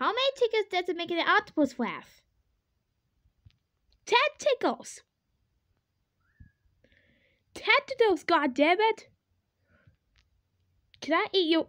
How many tickles does it make an octopus laugh? Ten tickles! Ten tickles, goddammit! Can I eat your